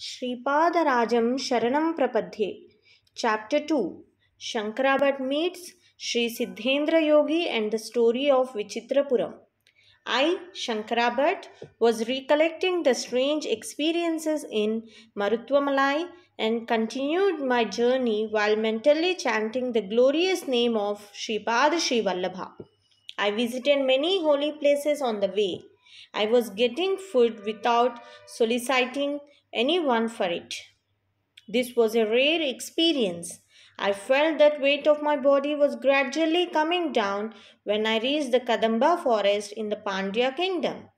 Sripadarajam Sharanam Prapadhe. Chapter 2 Shankarabhat meets Sri Siddhendra Yogi and the story of Vichitrapuram. I, Shankarabhat, was recollecting the strange experiences in Marutwamalai and continued my journey while mentally chanting the glorious name of Sripad Sri Vallabha. I visited many holy places on the way. I was getting food without soliciting anyone for it. This was a rare experience. I felt that weight of my body was gradually coming down when I reached the Kadamba forest in the Pandya kingdom.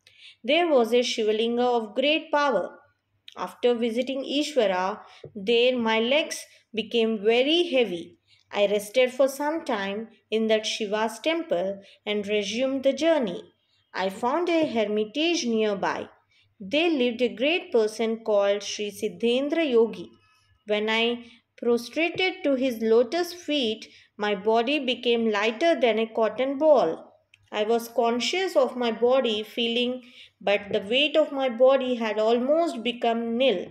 There was a Shivalinga of great power. After visiting Ishwara, there my legs became very heavy. I rested for some time in that Shiva's temple and resumed the journey. I found a hermitage nearby there lived a great person called Sri Siddhendra Yogi. When I prostrated to his lotus feet, my body became lighter than a cotton ball. I was conscious of my body feeling, but the weight of my body had almost become nil.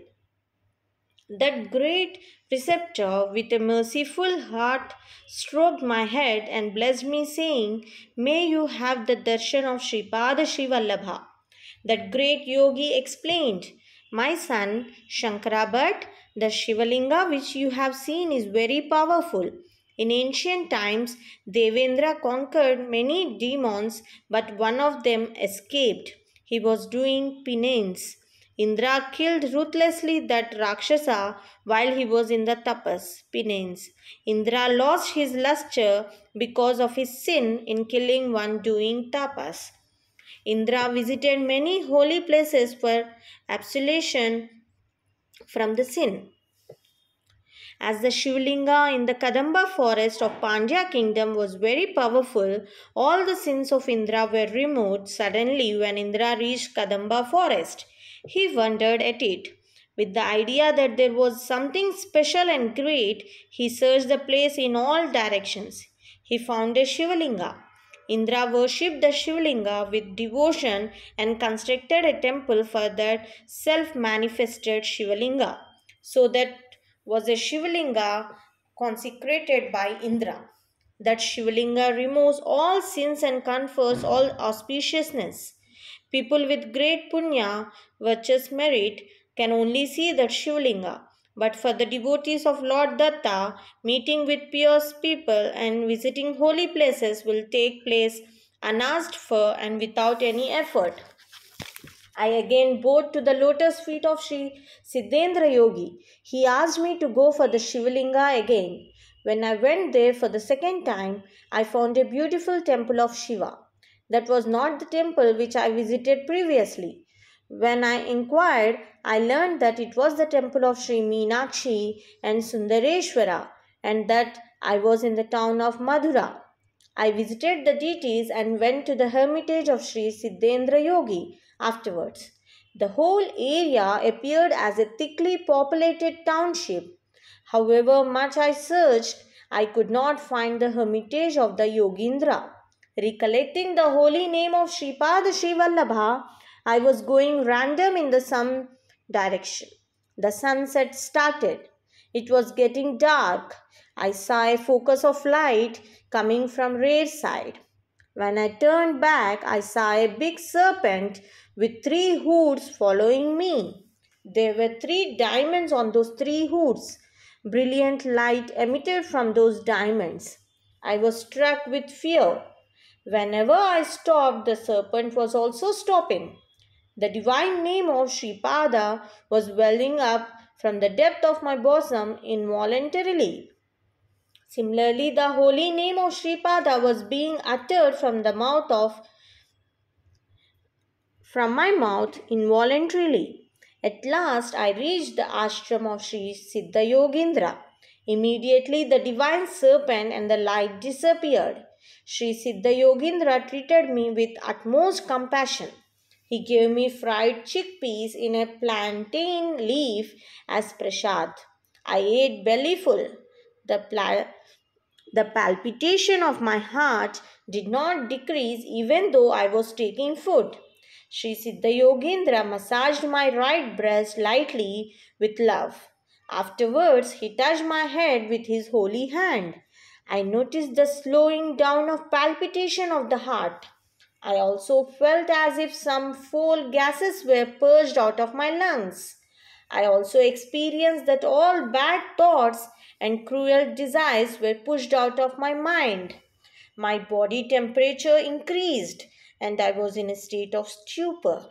That great preceptor, with a merciful heart, stroked my head and blessed me, saying, May you have the darshan of Sripada Shivalabha. That great yogi explained, My son, Shankarabhat, the Shivalinga which you have seen is very powerful. In ancient times, Devendra conquered many demons, but one of them escaped. He was doing penance. Indra killed ruthlessly that Rakshasa while he was in the tapas, penance. Indra lost his luster because of his sin in killing one doing tapas. Indra visited many holy places for absolution from the sin. As the Shivalinga in the Kadamba forest of Pandya kingdom was very powerful, all the sins of Indra were removed suddenly when Indra reached Kadamba forest. He wondered at it. With the idea that there was something special and great, he searched the place in all directions. He found a Shivalinga. Indra worshipped the Shivalinga with devotion and constructed a temple for that self manifested Shivalinga. So, that was a Shivalinga consecrated by Indra. That Shivalinga removes all sins and confers all auspiciousness. People with great punya, virtuous merit, can only see that Shivalinga. But for the devotees of Lord Datta, meeting with pious people and visiting holy places will take place unasked for and without any effort. I again bowed to the lotus feet of Sri Siddhendra Yogi. He asked me to go for the Shivalinga again. When I went there for the second time, I found a beautiful temple of Shiva. That was not the temple which I visited previously. When I inquired, I learned that it was the temple of Sri Meenakshi and Sundareshwara and that I was in the town of Madura. I visited the deities and went to the hermitage of Sri Siddhendra Yogi afterwards. The whole area appeared as a thickly populated township. However much I searched, I could not find the hermitage of the Yogindra. Recollecting the holy name of Shripad Srivallabha, I was going random in the sun direction. The sunset started. It was getting dark. I saw a focus of light coming from rear side. When I turned back, I saw a big serpent with three hoods following me. There were three diamonds on those three hoods. Brilliant light emitted from those diamonds. I was struck with fear. Whenever I stopped, the serpent was also stopping. The divine name of Sripada was welling up from the depth of my bosom involuntarily. Similarly, the holy name of Sripada was being uttered from the mouth of from my mouth involuntarily. At last I reached the ashram of Sri Siddha Yogindra. Immediately the divine serpent and the light disappeared. Sri Siddha Yogindra treated me with utmost compassion. He gave me fried chickpeas in a plantain leaf as prasad. I ate bellyful. The, pla- the palpitation of my heart did not decrease even though I was taking food. Sri Siddha Yogendra massaged my right breast lightly with love. Afterwards, he touched my head with his holy hand. I noticed the slowing down of palpitation of the heart. I also felt as if some foul gases were purged out of my lungs. I also experienced that all bad thoughts and cruel desires were pushed out of my mind. My body temperature increased and I was in a state of stupor.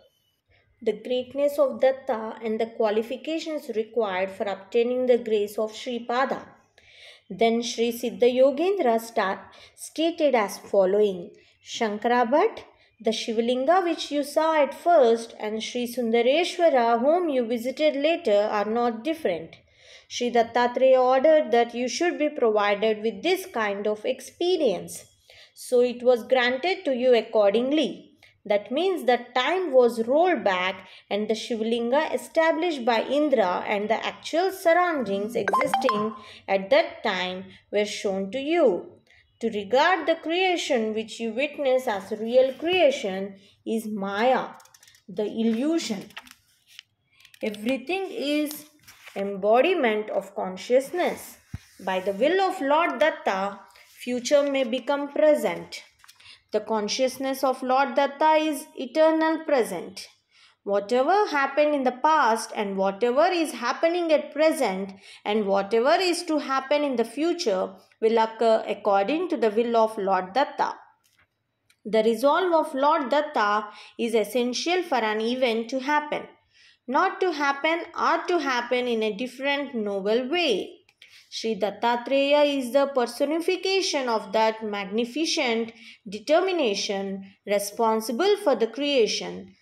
The greatness of Datta and the qualifications required for obtaining the grace of Sri Pada. Then Sri Siddha Yogendra stated as following Shankara Bhatt, the Shivalinga which you saw at first and Sri Sundareshwara whom you visited later are not different. Sri Dattatreya ordered that you should be provided with this kind of experience. So it was granted to you accordingly. That means that time was rolled back and the Shivalinga established by Indra and the actual surroundings existing at that time were shown to you. To regard the creation which you witness as real creation is Maya, the illusion. Everything is embodiment of consciousness. By the will of Lord Datta, future may become present. The consciousness of Lord Datta is eternal present. Whatever happened in the past and whatever is happening at present and whatever is to happen in the future will occur according to the will of Lord Datta. The resolve of Lord Datta is essential for an event to happen, not to happen or to happen in a different novel way. Sri Dattatreya is the personification of that magnificent determination responsible for the creation,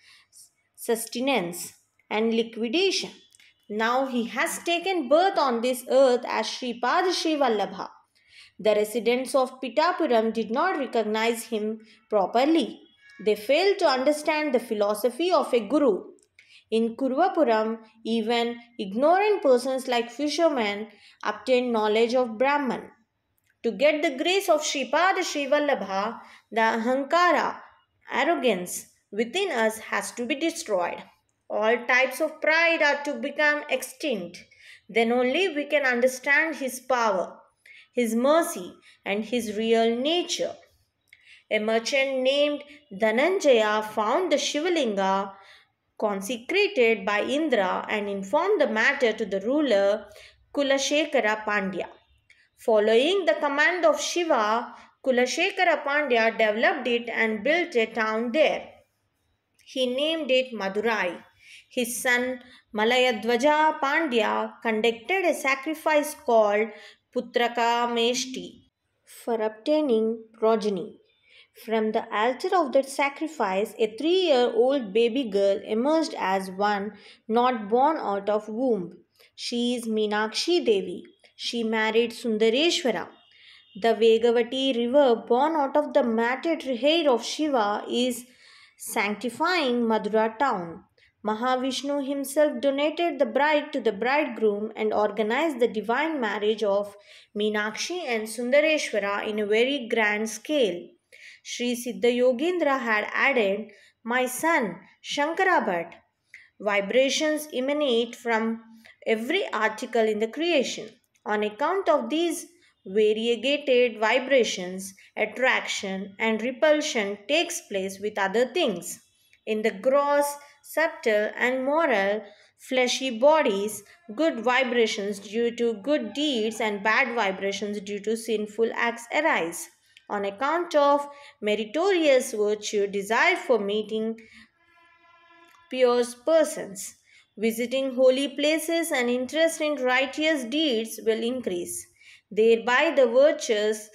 sustenance, and liquidation. Now he has taken birth on this earth as Sri Pad Sri Vallabha. The residents of Pitapuram did not recognize him properly. They failed to understand the philosophy of a guru. In Kurvapuram, even ignorant persons like fishermen obtained knowledge of Brahman. To get the grace of Sripada Srivallabha, the ahankara, arrogance within us has to be destroyed. All types of pride are to become extinct. Then only we can understand his power his mercy, and his real nature. A merchant named Dhananjaya found the Shivalinga consecrated by Indra and informed the matter to the ruler Kulashekara Pandya. Following the command of Shiva, Kulashekara Pandya developed it and built a town there. He named it Madurai. His son Malayadwaja Pandya conducted a sacrifice called Putrakameshti for obtaining progeny. From the altar of that sacrifice, a three year old baby girl emerged as one not born out of womb. She is Meenakshi Devi. She married Sundareshwara. The Vegavati river, born out of the matted hair of Shiva, is sanctifying Madura town. Mahavishnu himself donated the bride to the bridegroom and organized the divine marriage of Meenakshi and Sundareshwara in a very grand scale. Sri Siddha had added, My son, Shankarabhat, vibrations emanate from every article in the creation. On account of these variegated vibrations, attraction and repulsion takes place with other things. In the gross subtle and moral, fleshy bodies, good vibrations due to good deeds and bad vibrations due to sinful acts arise. On account of meritorious virtue, desire for meeting pure persons, visiting holy places, and interest in righteous deeds will increase. Thereby, the virtues'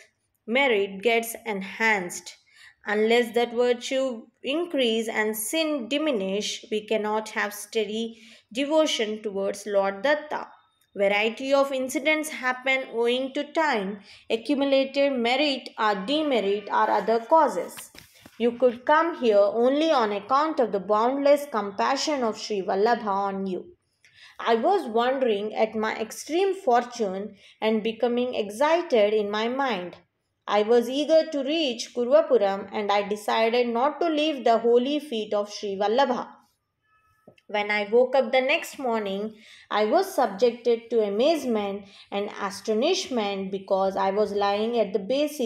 merit gets enhanced. Unless that virtue increase and sin diminish, we cannot have steady devotion towards Lord Datta. Variety of incidents happen owing to time, accumulated merit or demerit or other causes. You could come here only on account of the boundless compassion of Sri Vallabha on you. I was wondering at my extreme fortune and becoming excited in my mind. I was eager to reach Kurvapuram and I decided not to leave the holy feet of Sri Vallabha. When I woke up the next morning, I was subjected to amazement and astonishment because I was lying at the base,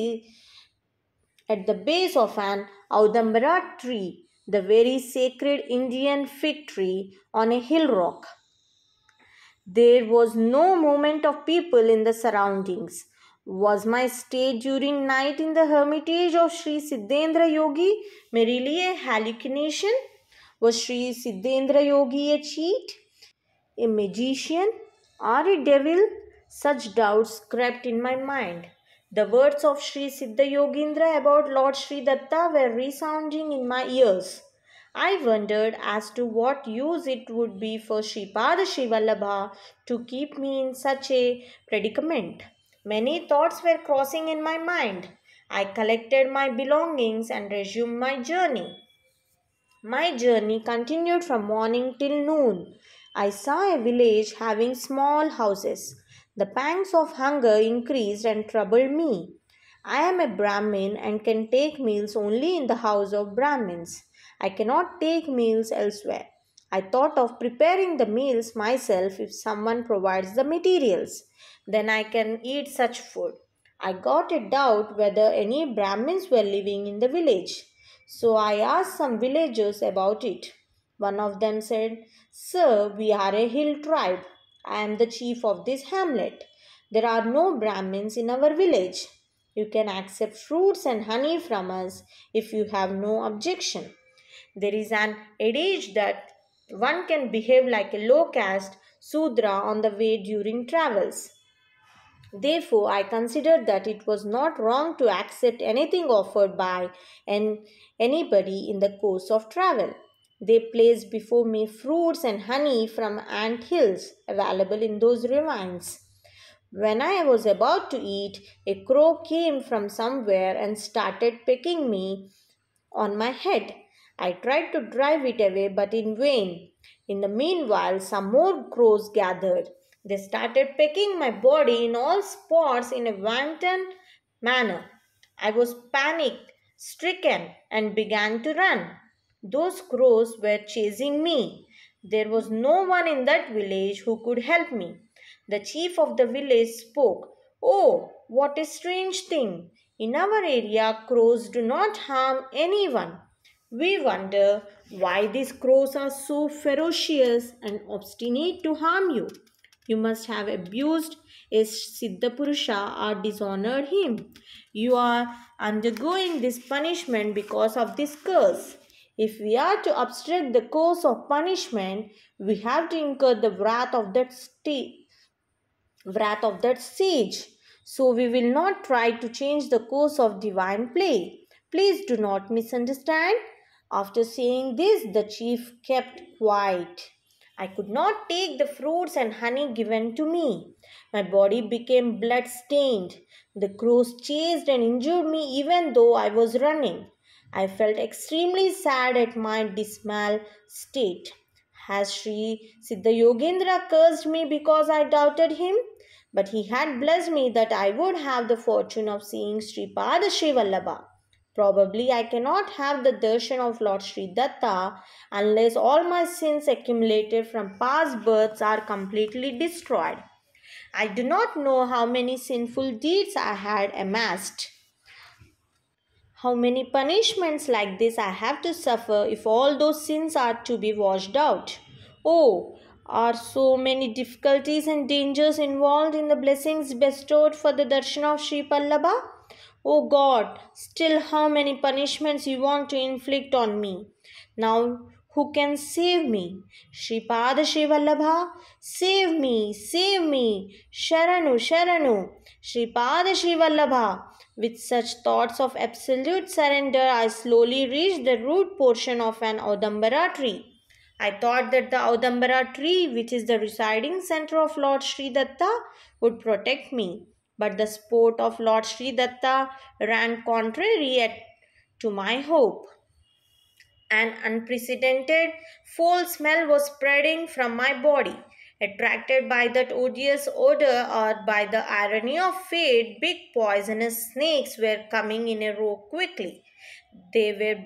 at the base of an Audambara tree, the very sacred Indian fig tree on a hill rock. There was no movement of people in the surroundings. Was my stay during night in the hermitage of Sri Siddhendra Yogi merely a hallucination? Was Sri Siddhendra Yogi a cheat, a magician, or a devil? Such doubts crept in my mind. The words of Sri Siddha Yogendra about Lord Sri Datta were resounding in my ears. I wondered as to what use it would be for Sri Pada Srivallabha to keep me in such a predicament. Many thoughts were crossing in my mind. I collected my belongings and resumed my journey. My journey continued from morning till noon. I saw a village having small houses. The pangs of hunger increased and troubled me. I am a Brahmin and can take meals only in the house of Brahmins. I cannot take meals elsewhere. I thought of preparing the meals myself if someone provides the materials then I can eat such food. I got a doubt whether any Brahmins were living in the village. So I asked some villagers about it. One of them said, Sir, we are a hill tribe. I am the chief of this hamlet. There are no Brahmins in our village. You can accept fruits and honey from us if you have no objection. There is an adage that one can behave like a low caste Sudra on the way during travels. Therefore, I considered that it was not wrong to accept anything offered by an, anybody in the course of travel. They placed before me fruits and honey from ant hills available in those ravines. When I was about to eat, a crow came from somewhere and started pecking me on my head. I tried to drive it away, but in vain. In the meanwhile, some more crows gathered. They started pecking my body in all spots in a wanton manner. I was panic stricken, and began to run. Those crows were chasing me. There was no one in that village who could help me. The chief of the village spoke. Oh, what a strange thing! In our area, crows do not harm anyone. We wonder why these crows are so ferocious and obstinate to harm you. You must have abused a Siddha Purusha or dishonored him. You are undergoing this punishment because of this curse. If we are to obstruct the course of punishment, we have to incur the wrath of that wrath of that sage. So we will not try to change the course of divine play. Please do not misunderstand. After saying this, the chief kept quiet. I could not take the fruits and honey given to me. My body became blood stained. The crows chased and injured me even though I was running. I felt extremely sad at my dismal state. Has Sri Siddha Yogendra cursed me because I doubted him? But he had blessed me that I would have the fortune of seeing Sri Pada Sri Vallabha. Probably I cannot have the darshan of Lord Sri Datta unless all my sins accumulated from past births are completely destroyed. I do not know how many sinful deeds I had amassed. How many punishments like this I have to suffer if all those sins are to be washed out. Oh, are so many difficulties and dangers involved in the blessings bestowed for the darshan of Sri Pallava? Oh God, still how many punishments you want to inflict on me? Now who can save me? Shripad Shrivallabha, save me, save me, Sharanu, Sharanu, Shripad Shrivallabha. With such thoughts of absolute surrender, I slowly reached the root portion of an Audambara tree. I thought that the Audambara tree, which is the residing center of Lord Sri Datta, would protect me. But the sport of Lord Sri Datta ran contrary to my hope. An unprecedented foul smell was spreading from my body. Attracted by that odious odor or by the irony of fate, big poisonous snakes were coming in a row quickly. They were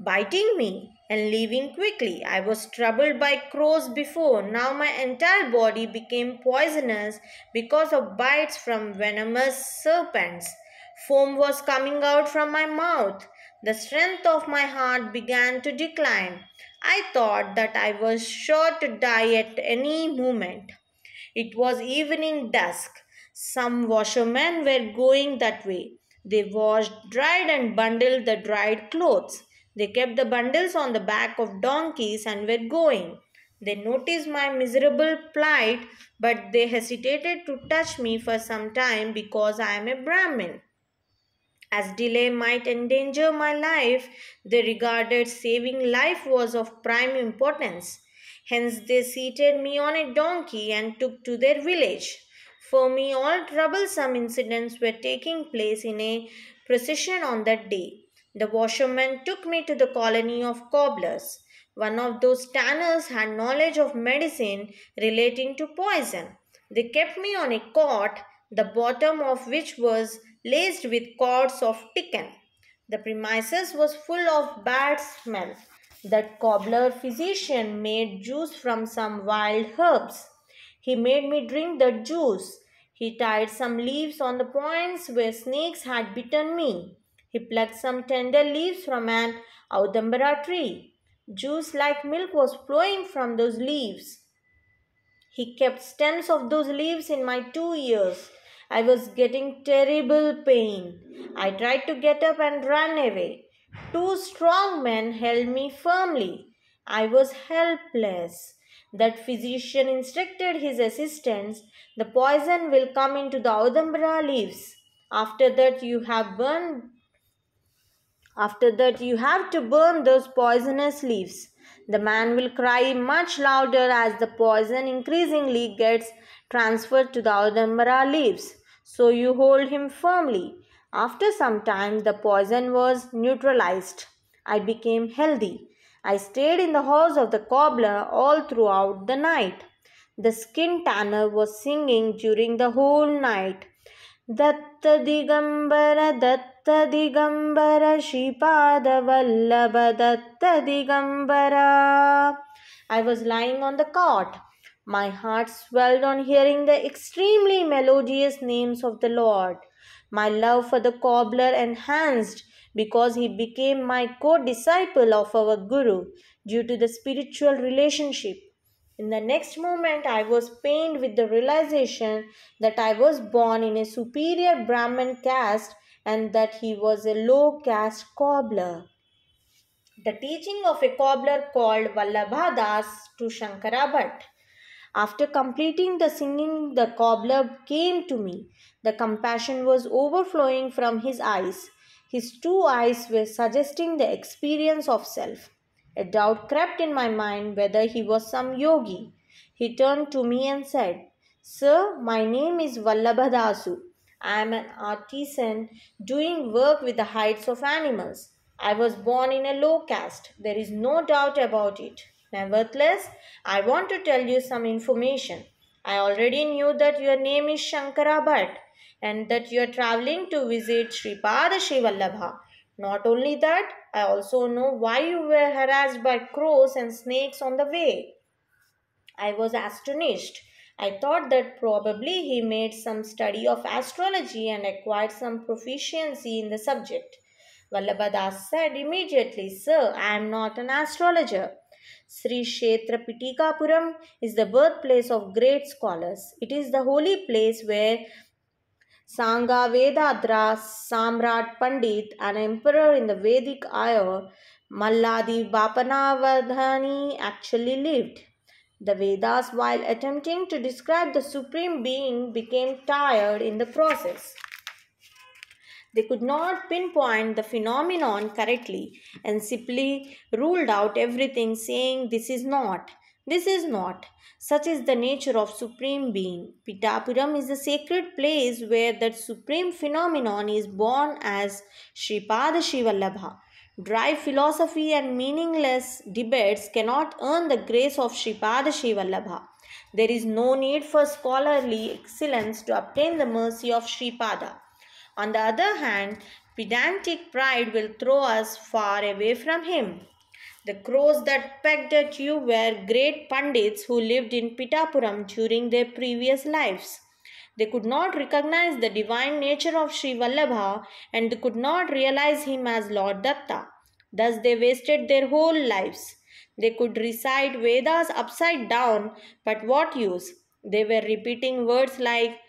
biting me and leaving quickly. I was troubled by crows before. Now my entire body became poisonous because of bites from venomous serpents. Foam was coming out from my mouth. The strength of my heart began to decline. I thought that I was sure to die at any moment. It was evening dusk. Some washermen were going that way. They washed, dried, and bundled the dried clothes. They kept the bundles on the back of donkeys and were going. They noticed my miserable plight, but they hesitated to touch me for some time because I am a Brahmin. As delay might endanger my life, they regarded saving life was of prime importance. Hence, they seated me on a donkey and took to their village. For me, all troublesome incidents were taking place in a procession on that day. The washerman took me to the colony of cobblers. One of those tanners had knowledge of medicine relating to poison. They kept me on a cot, the bottom of which was laced with cords of ticken. The premises was full of bad smell. That cobbler physician made juice from some wild herbs. He made me drink the juice. He tied some leaves on the points where snakes had bitten me. He plucked some tender leaves from an Audambara tree. Juice like milk was flowing from those leaves. He kept stems of those leaves in my two ears. I was getting terrible pain. I tried to get up and run away. Two strong men held me firmly. I was helpless. That physician instructed his assistants the poison will come into the Audambra leaves. After that, you have burned after that, you have to burn those poisonous leaves. The man will cry much louder as the poison increasingly gets transferred to the Audambara leaves. So you hold him firmly. After some time, the poison was neutralized. I became healthy. I stayed in the house of the cobbler all throughout the night. The skin tanner was singing during the whole night. Datta Digambara Datta Digambara Shripadavallabha Datta Digambara I was lying on the cot. My heart swelled on hearing the extremely melodious names of the Lord. My love for the cobbler enhanced because he became my co disciple of our Guru due to the spiritual relationship. In the next moment, I was pained with the realization that I was born in a superior Brahmin caste and that he was a low caste cobbler. The teaching of a cobbler called Vallabhadas to Shankara Bhatt. After completing the singing, the cobbler came to me. The compassion was overflowing from his eyes. His two eyes were suggesting the experience of self. A doubt crept in my mind whether he was some yogi. He turned to me and said, Sir, my name is Vallabhadasu. I am an artisan doing work with the hides of animals. I was born in a low caste. There is no doubt about it. Nevertheless, I want to tell you some information. I already knew that your name is Shankara Bhatt and that you are traveling to visit Sri Pada Sri not only that, I also know why you were harassed by crows and snakes on the way. I was astonished. I thought that probably he made some study of astrology and acquired some proficiency in the subject. Vallabhadas said immediately, Sir, I am not an astrologer. Sri Kshetra Pitikapuram is the birthplace of great scholars. It is the holy place where Sangha Vedatras, Samrat Pandit, an emperor in the Vedic era, Malladi Vapanavadhani actually lived. The Vedas, while attempting to describe the Supreme Being, became tired in the process. They could not pinpoint the phenomenon correctly and simply ruled out everything, saying, This is not. This is not. Such is the nature of Supreme Being. Pitapuram is the sacred place where that supreme phenomenon is born as Sripada Shivallabha. Dry philosophy and meaningless debates cannot earn the grace of Sripada Shivallabha. There is no need for scholarly excellence to obtain the mercy of Sripada. On the other hand, pedantic pride will throw us far away from him. The crows that pecked at you were great pandits who lived in Pitapuram during their previous lives. They could not recognize the divine nature of Sri Vallabha and they could not realize him as Lord Datta. Thus they wasted their whole lives. They could recite Vedas upside down, but what use? They were repeating words like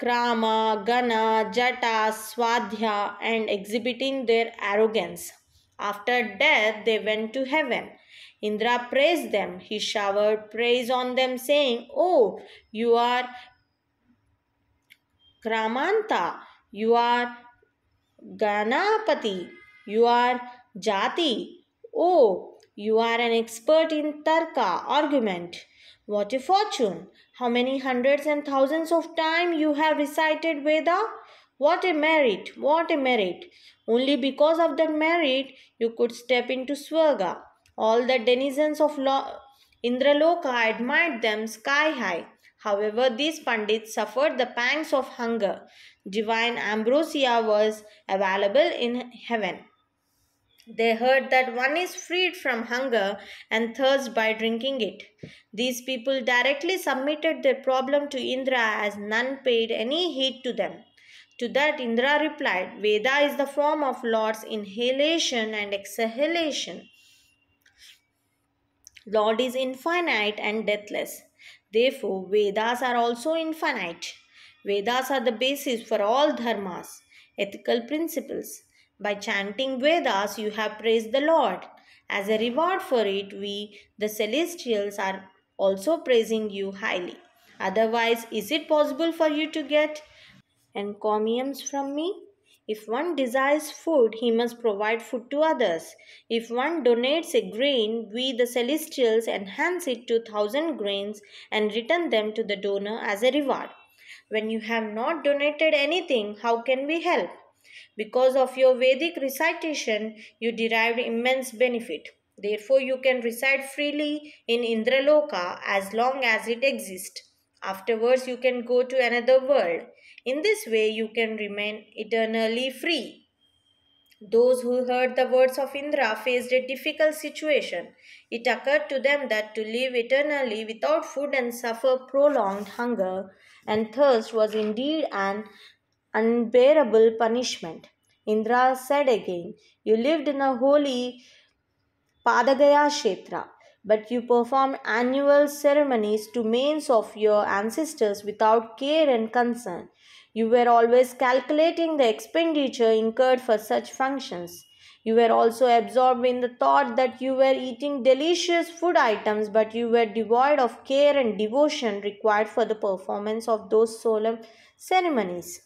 Krama, Gana, Jata, Swadhya and exhibiting their arrogance. After death, they went to heaven. Indra praised them. He showered praise on them, saying, Oh, you are Kramanta, you are Ganapati, you are Jati. Oh, you are an expert in Tarka, argument. What a fortune! How many hundreds and thousands of times you have recited Veda? What a merit! What a merit! Only because of that merit you could step into Swarga. All the denizens of Lo- Indraloka admired them sky high. However, these Pandits suffered the pangs of hunger. Divine ambrosia was available in heaven. They heard that one is freed from hunger and thirst by drinking it. These people directly submitted their problem to Indra as none paid any heed to them. To that Indra replied, Veda is the form of Lord's inhalation and exhalation. Lord is infinite and deathless. Therefore, Vedas are also infinite. Vedas are the basis for all dharmas, ethical principles. By chanting Vedas, you have praised the Lord. As a reward for it, we, the celestials, are also praising you highly. Otherwise, is it possible for you to get and from me? If one desires food, he must provide food to others. If one donates a grain, we the celestials enhance it to thousand grains and return them to the donor as a reward. When you have not donated anything, how can we help? Because of your Vedic recitation, you derived immense benefit. Therefore, you can recite freely in Indraloka as long as it exists. Afterwards, you can go to another world. In this way, you can remain eternally free. Those who heard the words of Indra faced a difficult situation. It occurred to them that to live eternally without food and suffer prolonged hunger and thirst was indeed an unbearable punishment. Indra said again, You lived in a holy Padagaya Kshetra, but you performed annual ceremonies to manes of your ancestors without care and concern. You were always calculating the expenditure incurred for such functions. You were also absorbed in the thought that you were eating delicious food items, but you were devoid of care and devotion required for the performance of those solemn ceremonies.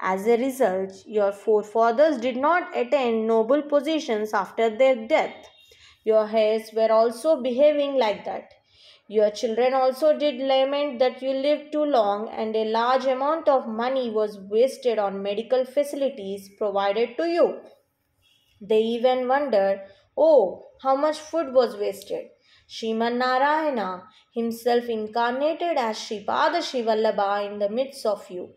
As a result, your forefathers did not attain noble positions after their death. Your heirs were also behaving like that. Your children also did lament that you lived too long and a large amount of money was wasted on medical facilities provided to you. They even wonder, oh, how much food was wasted. Shriman Narayana himself incarnated as Sripada Srivallabha in the midst of you.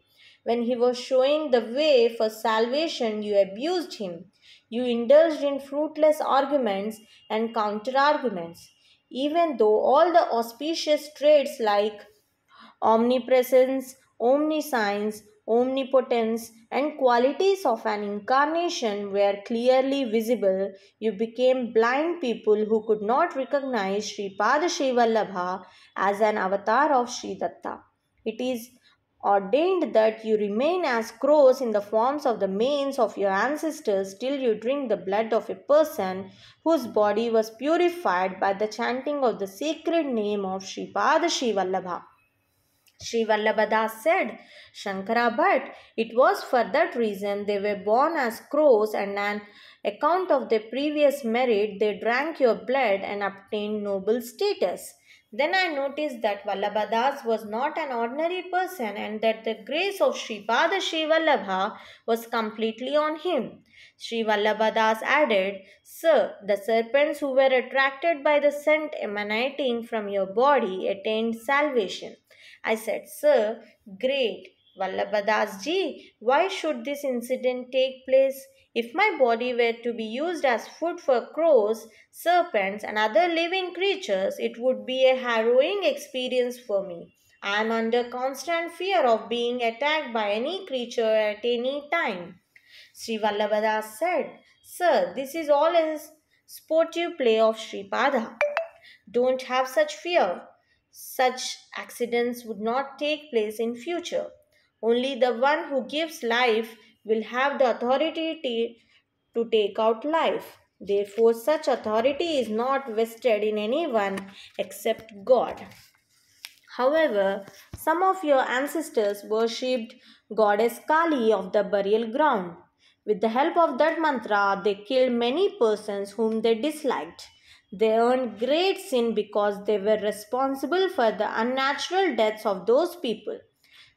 When he was showing the way for salvation, you abused him. You indulged in fruitless arguments and counter arguments even though all the auspicious traits like omnipresence, omniscience, omnipotence, and qualities of an incarnation were clearly visible, you became blind people who could not recognize Sri Pada Sri as an avatar of Sri Datta. It is ordained that you remain as crows in the forms of the manes of your ancestors till you drink the blood of a person whose body was purified by the chanting of the sacred name of Sri Pada Sri Vallabha. Sri Vallabhadas said, Shankara Bhatt, it was for that reason they were born as crows and an account of their previous merit they drank your blood and obtained noble status. Then I noticed that Vallabhadas was not an ordinary person and that the grace of Sri Pada Sri Vallabha was completely on him. Sri Vallabhadas added, Sir, the serpents who were attracted by the scent emanating from your body attained salvation. I said, Sir, great. Vallabhadas ji, why should this incident take place? If my body were to be used as food for crows, serpents, and other living creatures, it would be a harrowing experience for me. I am under constant fear of being attacked by any creature at any time. Sri Vallabhada said, Sir, this is all a sportive play of Sri Pada. Don't have such fear. Such accidents would not take place in future. Only the one who gives life will have the authority to take out life. Therefore, such authority is not vested in anyone except God. However, some of your ancestors worshipped goddess Kali of the burial ground. With the help of that mantra, they killed many persons whom they disliked. They earned great sin because they were responsible for the unnatural deaths of those people.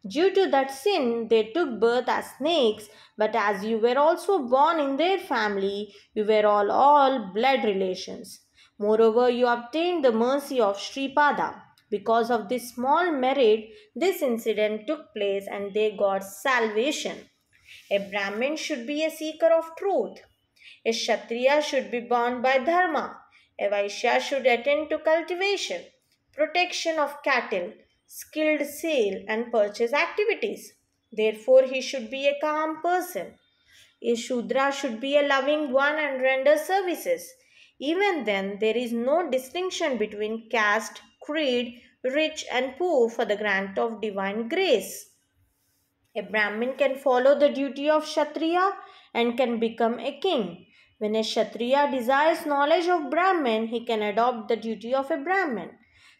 Due to that sin, they took birth as snakes, but as you were also born in their family, you were all, all blood relations. Moreover, you obtained the mercy of Sripada. Because of this small merit, this incident took place and they got salvation. A Brahmin should be a seeker of truth. A Kshatriya should be bound by Dharma. A Vaishya should attend to cultivation, protection of cattle, skilled sale and purchase activities. Therefore, he should be a calm person. A Shudra should be a loving one and render services. Even then, there is no distinction between caste, creed, rich, and poor for the grant of divine grace. A Brahmin can follow the duty of Kshatriya and can become a king. When a Kshatriya desires knowledge of Brahmin, he can adopt the duty of a Brahmin.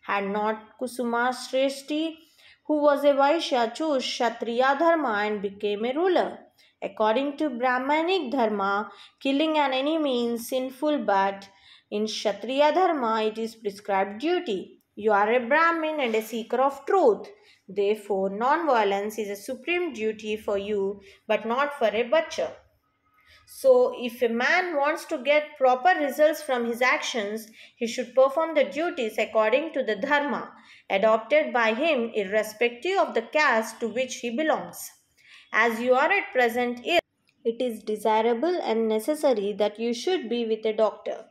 Had not Kusuma Shreshti, who was a Vaishya, chose Kshatriya Dharma and became a ruler? According to Brahmanic Dharma, killing an enemy is sinful, but in Kshatriya Dharma, it is prescribed duty. You are a Brahmin and a seeker of truth. Therefore, non-violence is a supreme duty for you, but not for a butcher. So, if a man wants to get proper results from his actions, he should perform the duties according to the dharma adopted by him irrespective of the caste to which he belongs. As you are at present ill, it is desirable and necessary that you should be with a doctor.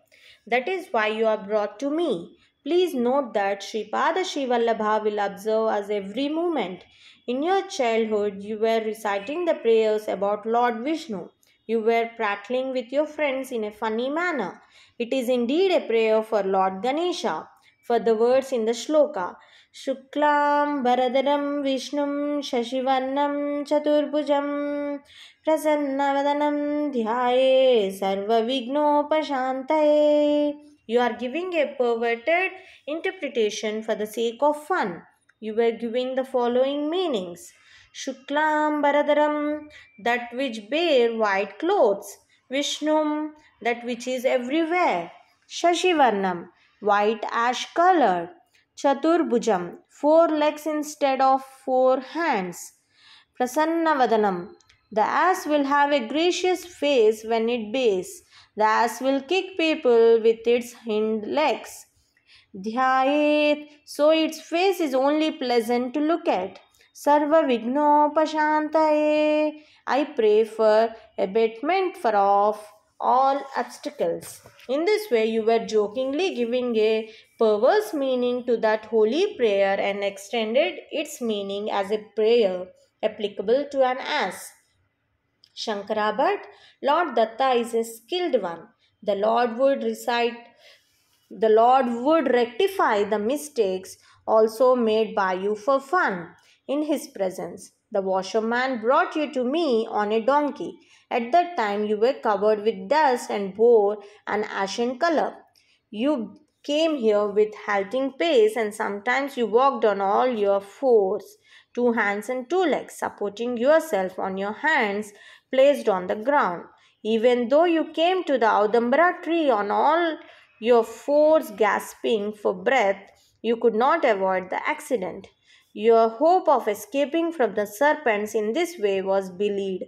That is why you are brought to me. Please note that Lal Srivallabha will observe us every moment. In your childhood, you were reciting the prayers about Lord Vishnu. You were prattling with your friends in a funny manner. It is indeed a prayer for Lord Ganesha. For the words in the shloka Shuklam Bharadaram Vishnum Shashivarnam Chaturbhujam Prasannavadanam Dhyaye Sarvavignopashantaye. You are giving a perverted interpretation for the sake of fun. You were giving the following meanings. Shuklam Baradaram, that which bear white clothes. Vishnum, that which is everywhere. Shashivarnam, white ash color. Chaturbhujam, four legs instead of four hands. Prasannavadanam, the ass will have a gracious face when it bays. The ass will kick people with its hind legs. Dhyayet, so its face is only pleasant to look at. Sarva Sarvavignopashantaya. I pray for abatement for of all obstacles. In this way, you were jokingly giving a perverse meaning to that holy prayer and extended its meaning as a prayer applicable to an ass. Shankara Bhatt, Lord Datta is a skilled one. The Lord would recite, the Lord would rectify the mistakes also made by you for fun in his presence. The washerman brought you to me on a donkey. At that time you were covered with dust and bore an ashen color. You came here with halting pace and sometimes you walked on all your fours, two hands and two legs, supporting yourself on your hands placed on the ground. Even though you came to the Audambra tree on all your fours gasping for breath, you could not avoid the accident. Your hope of escaping from the serpents in this way was belied.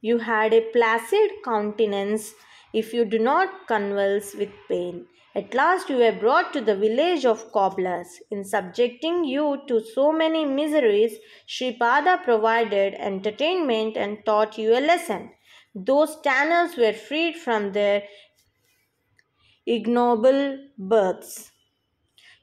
You had a placid countenance if you do not convulse with pain. At last you were brought to the village of cobblers. In subjecting you to so many miseries, Sripada provided entertainment and taught you a lesson. Those tanners were freed from their ignoble births.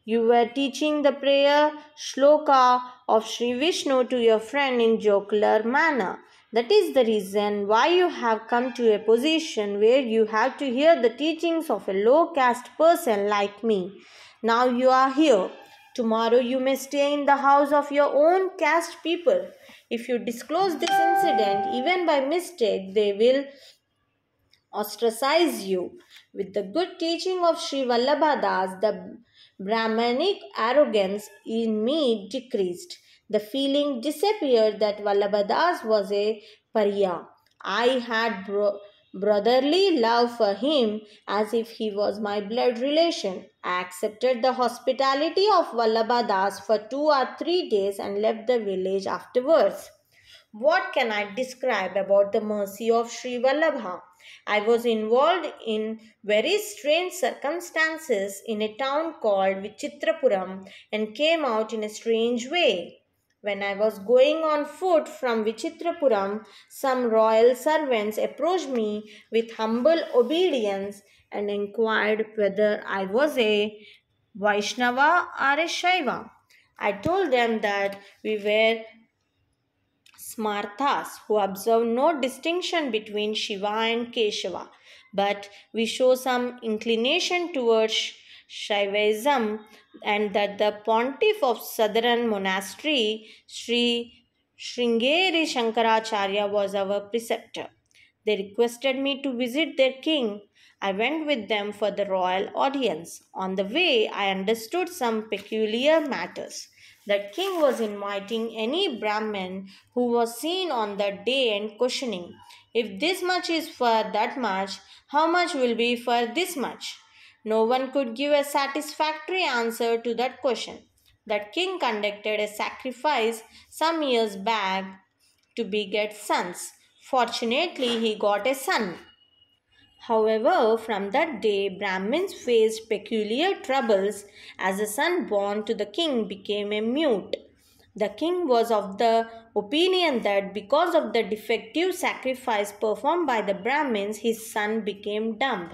You were teaching the prayer shloka of Sri Vishnu to your friend in jocular manner. That is the reason why you have come to a position where you have to hear the teachings of a low caste person like me. Now you are here. Tomorrow you may stay in the house of your own caste people. If you disclose this incident, even by mistake, they will ostracize you. With the good teaching of Sri Vallabhadas, the Brahmanic arrogance in me decreased. The feeling disappeared that Vallabhadas was a pariah. I had bro- brotherly love for him as if he was my blood relation. I accepted the hospitality of Vallabhadas for two or three days and left the village afterwards. What can I describe about the mercy of Sri Vallabha? I was involved in very strange circumstances in a town called Vichitrapuram and came out in a strange way. When I was going on foot from Vichitrapuram, some royal servants approached me with humble obedience and inquired whether I was a Vaishnava or a Shaiva. I told them that we were smarthas who observe no distinction between Shiva and Keshava, but we show some inclination towards Shaivism and that the pontiff of southern monastery, Sri Sringeri Shankaracharya, was our preceptor. They requested me to visit their king. I went with them for the royal audience. On the way, I understood some peculiar matters that king was inviting any Brahmin who was seen on that day and questioning, If this much is for that much, how much will be for this much? No one could give a satisfactory answer to that question. That king conducted a sacrifice some years back to beget sons. Fortunately, he got a son. However, from that day, Brahmins faced peculiar troubles as the son born to the king became a mute. The king was of the opinion that because of the defective sacrifice performed by the Brahmins, his son became dumb.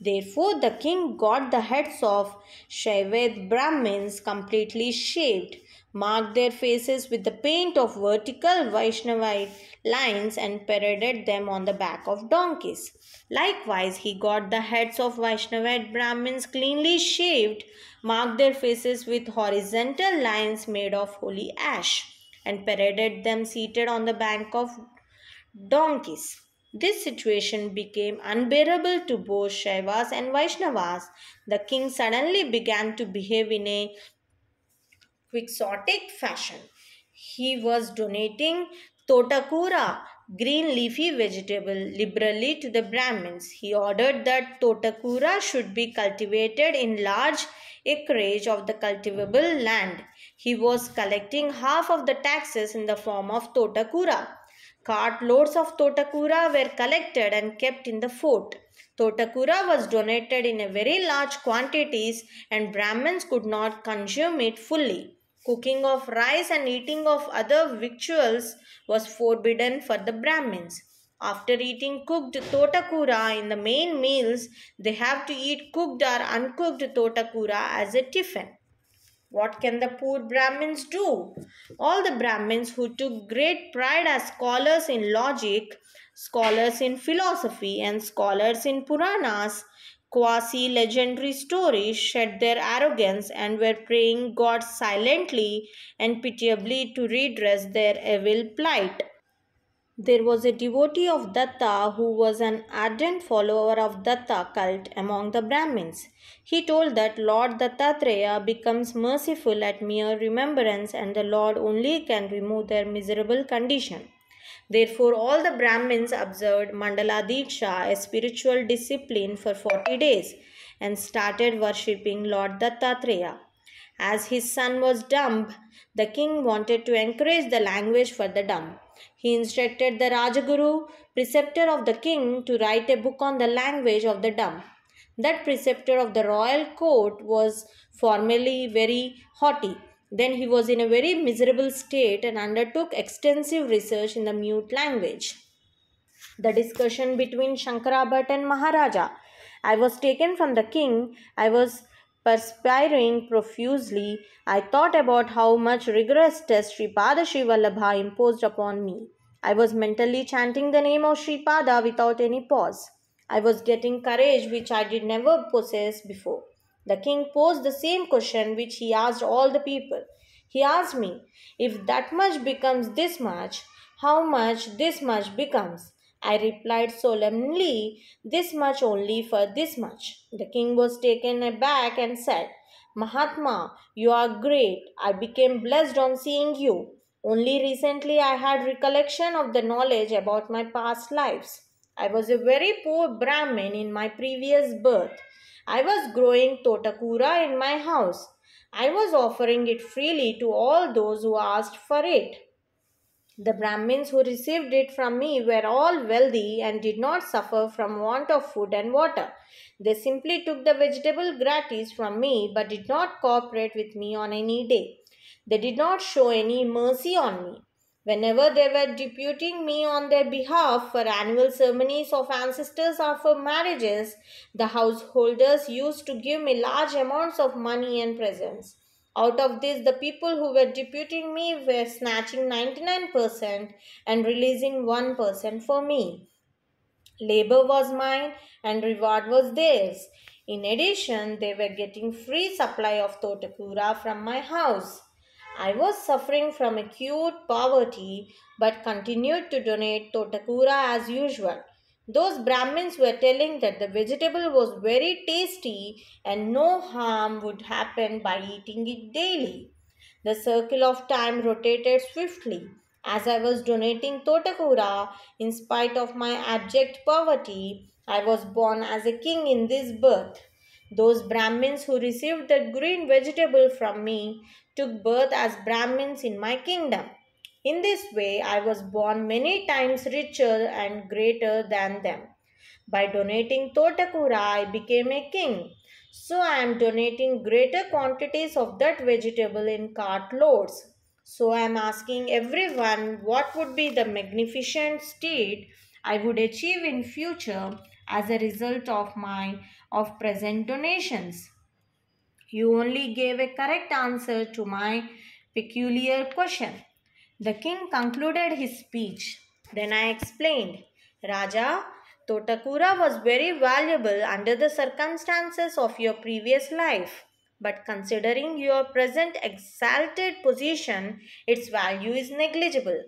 Therefore, the king got the heads of Shaivet Brahmins completely shaved, marked their faces with the paint of vertical Vaishnavite lines, and paraded them on the back of donkeys. Likewise, he got the heads of Vaishnavite Brahmins cleanly shaved, marked their faces with horizontal lines made of holy ash, and paraded them seated on the bank of donkeys. This situation became unbearable to both Shaivas and Vaishnavas. The king suddenly began to behave in a quixotic fashion. He was donating Totakura green leafy vegetable liberally to the Brahmins. He ordered that Totakura should be cultivated in large acreage of the cultivable land. He was collecting half of the taxes in the form of Totakura. Cartloads of Totakura were collected and kept in the fort. Totakura was donated in a very large quantities and Brahmins could not consume it fully. Cooking of rice and eating of other victuals was forbidden for the Brahmins. After eating cooked totakura in the main meals, they have to eat cooked or uncooked totakura as a tiffin. What can the poor Brahmins do? All the Brahmins who took great pride as scholars in logic, scholars in philosophy, and scholars in Puranas quasi legendary stories shed their arrogance and were praying God silently and pitiably to redress their evil plight. There was a devotee of Datta who was an ardent follower of Datta cult among the Brahmins. He told that Lord Dattatreya becomes merciful at mere remembrance and the Lord only can remove their miserable condition. Therefore, all the Brahmins observed Mandala Diksha as spiritual discipline for 40 days and started worshipping Lord Dattatreya. As his son was dumb, the king wanted to encourage the language for the dumb. He instructed the Rajaguru, preceptor of the king, to write a book on the language of the dumb. That preceptor of the royal court was formerly very haughty then he was in a very miserable state and undertook extensive research in the mute language. The discussion between Shankara Bhatt and Maharaja. I was taken from the king. I was perspiring profusely. I thought about how much rigorous test Sri Pada Sri Vallabha imposed upon me. I was mentally chanting the name of Sri Pada without any pause. I was getting courage which I did never possess before. The king posed the same question which he asked all the people. He asked me, If that much becomes this much, how much this much becomes? I replied solemnly, This much only for this much. The king was taken aback and said, Mahatma, you are great. I became blessed on seeing you. Only recently I had recollection of the knowledge about my past lives. I was a very poor Brahmin in my previous birth. I was growing Totakura in my house. I was offering it freely to all those who asked for it. The Brahmins who received it from me were all wealthy and did not suffer from want of food and water. They simply took the vegetable gratis from me but did not cooperate with me on any day. They did not show any mercy on me. Whenever they were deputing me on their behalf for annual ceremonies of ancestors or for marriages, the householders used to give me large amounts of money and presents. Out of this, the people who were deputing me were snatching 99% and releasing 1% for me. Labor was mine and reward was theirs. In addition, they were getting free supply of Totakura from my house. I was suffering from acute poverty but continued to donate totakura as usual. Those Brahmins were telling that the vegetable was very tasty and no harm would happen by eating it daily. The circle of time rotated swiftly. As I was donating totakura, in spite of my abject poverty, I was born as a king in this birth. Those Brahmins who received that green vegetable from me took birth as Brahmins in my kingdom. In this way, I was born many times richer and greater than them. By donating Totakura, I became a king. So I am donating greater quantities of that vegetable in cartloads. So I am asking everyone what would be the magnificent state I would achieve in future as a result of my of present donations. You only gave a correct answer to my peculiar question. The king concluded his speech. Then I explained, Raja, Totakura was very valuable under the circumstances of your previous life. But considering your present exalted position, its value is negligible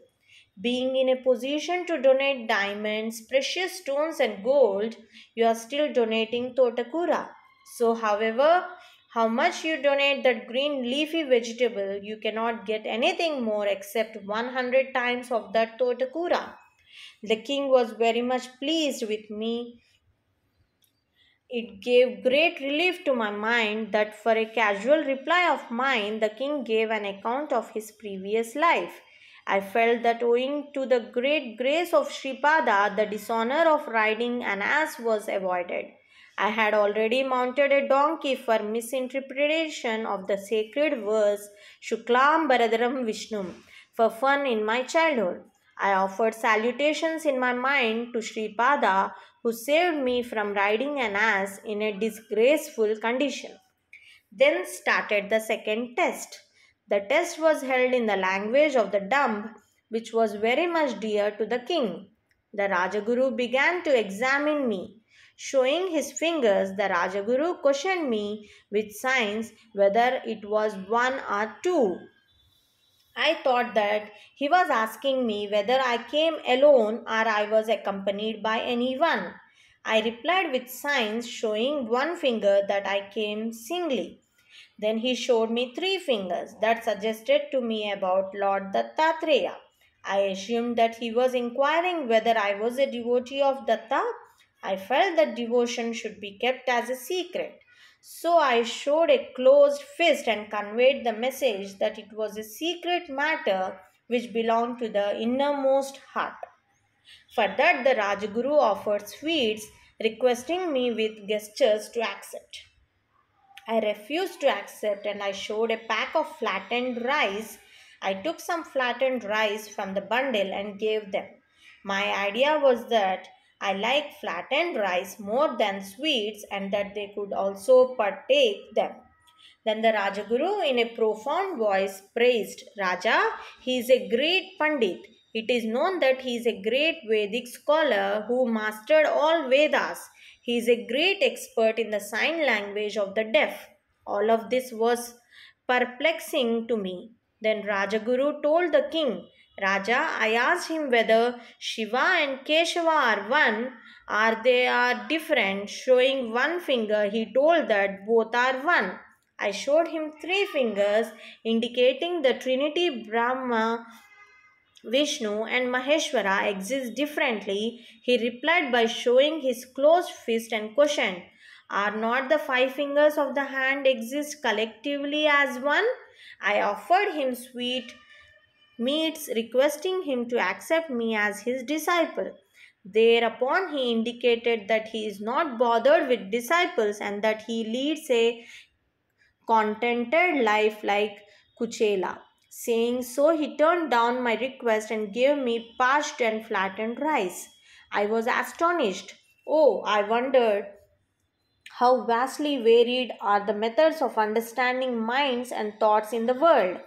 being in a position to donate diamonds, precious stones, and gold, you are still donating Totakura. So, however, how much you donate that green leafy vegetable, you cannot get anything more except 100 times of that Totakura. The king was very much pleased with me. It gave great relief to my mind that for a casual reply of mine, the king gave an account of his previous life I felt that owing to the great grace of Sripada, the dishonor of riding an ass was avoided. I had already mounted a donkey for misinterpretation of the sacred verse Shuklam Bharadram Vishnum for fun in my childhood. I offered salutations in my mind to Sripada who saved me from riding an ass in a disgraceful condition. Then started the second test. The test was held in the language of the dumb, which was very much dear to the king. The Rajaguru began to examine me. Showing his fingers, the Rajaguru questioned me with signs whether it was one or two. I thought that he was asking me whether I came alone or I was accompanied by anyone. I replied with signs showing one finger that I came singly. Then he showed me three fingers that suggested to me about Lord Dattatreya. I assumed that he was inquiring whether I was a devotee of Datta. I felt that devotion should be kept as a secret. So I showed a closed fist and conveyed the message that it was a secret matter which belonged to the innermost heart. For that, the Rajguru offered sweets, requesting me with gestures to accept. I refused to accept and I showed a pack of flattened rice. I took some flattened rice from the bundle and gave them. My idea was that I like flattened rice more than sweets and that they could also partake them. Then the Rajaguru in a profound voice praised Raja, he is a great Pandit. It is known that he is a great Vedic scholar who mastered all Vedas. He is a great expert in the sign language of the deaf. All of this was perplexing to me. Then Rajaguru told the king, Raja, I asked him whether Shiva and Keshava are one or they are different. Showing one finger, he told that both are one. I showed him three fingers indicating the Trinity Brahma Vishnu and Maheshwara exist differently, he replied by showing his closed fist and question. Are not the five fingers of the hand exist collectively as one? I offered him sweet meats, requesting him to accept me as his disciple. Thereupon he indicated that he is not bothered with disciples and that he leads a contented life like Kuchela. Saying so, he turned down my request and gave me parched and flattened rice. I was astonished. Oh, I wondered how vastly varied are the methods of understanding minds and thoughts in the world.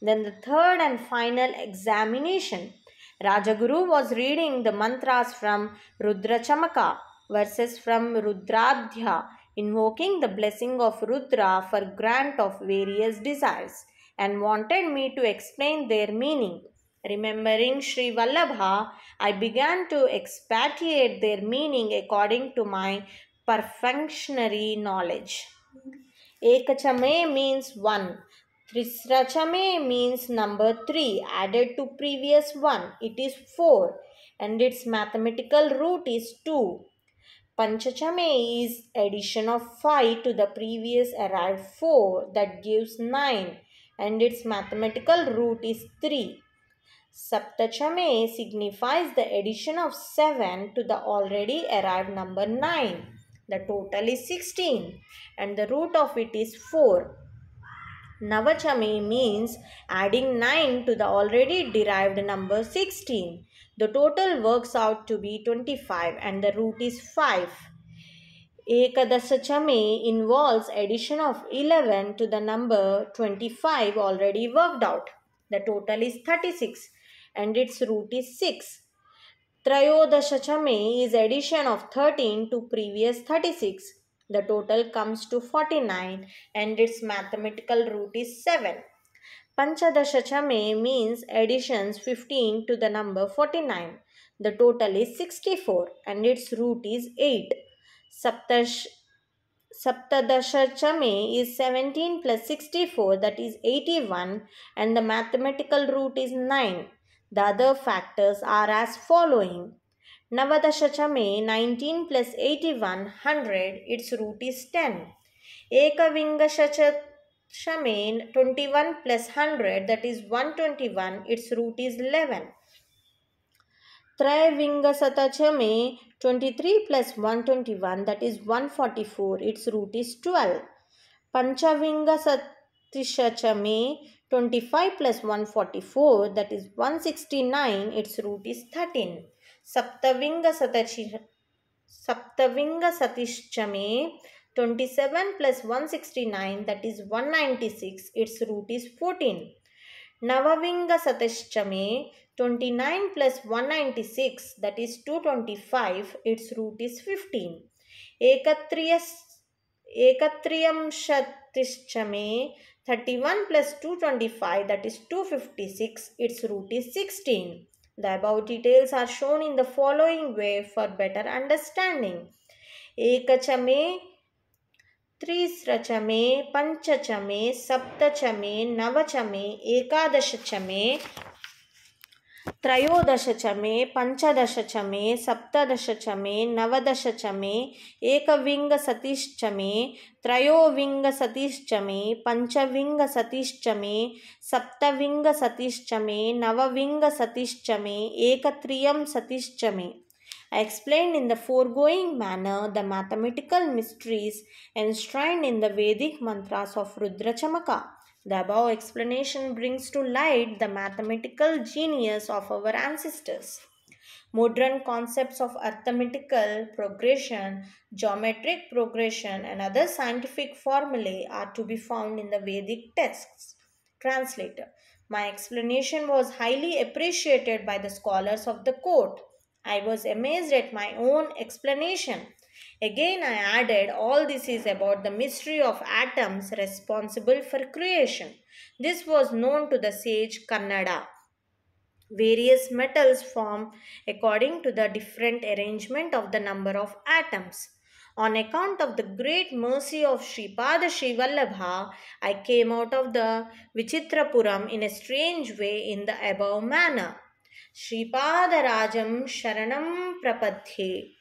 Then the third and final examination. Rajaguru was reading the mantras from Rudra Chamaka, verses from Rudradhya, invoking the blessing of Rudra for grant of various desires and wanted me to explain their meaning. Remembering Sri Vallabha, I began to expatiate their meaning according to my perfunctory knowledge. Ekachame means one. Trisrachame means number three added to previous one. It is four and its mathematical root is two. Panchachame is addition of five to the previous arrived four that gives nine and its mathematical root is 3. Saptachame signifies the addition of 7 to the already arrived number 9. The total is 16 and the root of it is 4. Navachame means adding 9 to the already derived number 16. The total works out to be 25 and the root is 5. Ekadasachame involves addition of 11 to the number 25 already worked out. The total is 36 and its root is 6. Trayodashachame is addition of 13 to previous 36. The total comes to 49 and its mathematical root is 7. Panchadashachame means additions 15 to the number 49. The total is 64 and its root is 8. सप्तश सप्तशमे is seventeen plus sixty four that is eighty one and the mathematical root is nine the other factors are as following नवदशमे nineteen plus eighty one hundred its root is ten एक शमे twenty one plus hundred that is one twenty one its root is eleven त्रयविंगसत छ में twenty three plus one twenty one that is one forty four its root is twelve पंचविंगसतिश छ में twenty five plus one forty four that is one sixty nine its root is thirteen सप्तविंगसत सप्तविंगसतिश छ में twenty seven plus one sixty nine that is one ninety six its root is fourteen नवविंगसतिश में 29 plus 196 that is 225 its root is 15. Ekatriyas Ekatriyamshatishchame 31 plus 225 that is 256 its root is 16. The above details are shown in the following way for better understanding. Ekachame त्रिस्रचमे पञ्चचमे सप्तचमे नवचमे एकादशचमे त्रयोदशचमे पञ्चदशचमे सप्तदशचमे नवदशचमे एकविंशतिश्चमे त्रयोविंशतिश्चमे पञ्चविंशतिश्चमे सप्तविंशतिश्चमे नवविंशतिश्चमे एकत्रियं सतिश्चमे I explained in the foregoing manner the mathematical mysteries enshrined in the Vedic mantras of Rudra Chamaka. The above explanation brings to light the mathematical genius of our ancestors. Modern concepts of arithmetical progression, geometric progression, and other scientific formulae are to be found in the Vedic texts. Translator My explanation was highly appreciated by the scholars of the court. I was amazed at my own explanation. Again, I added all this is about the mystery of atoms responsible for creation. This was known to the sage Kannada. Various metals form according to the different arrangement of the number of atoms. On account of the great mercy of Sripada Srivallabha, I came out of the Vichitrapuram in a strange way in the above manner. Sripada Rajam Sharanam Prapathe.